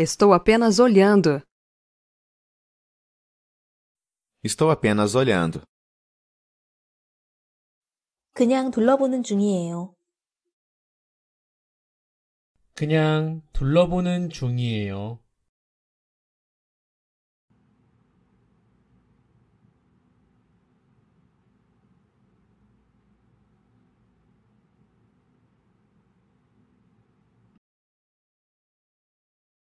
Estou apenas olhando. Estou apenas olhando. 그냥 둘러보는 중이에요. 그냥 둘러보는 중이에요.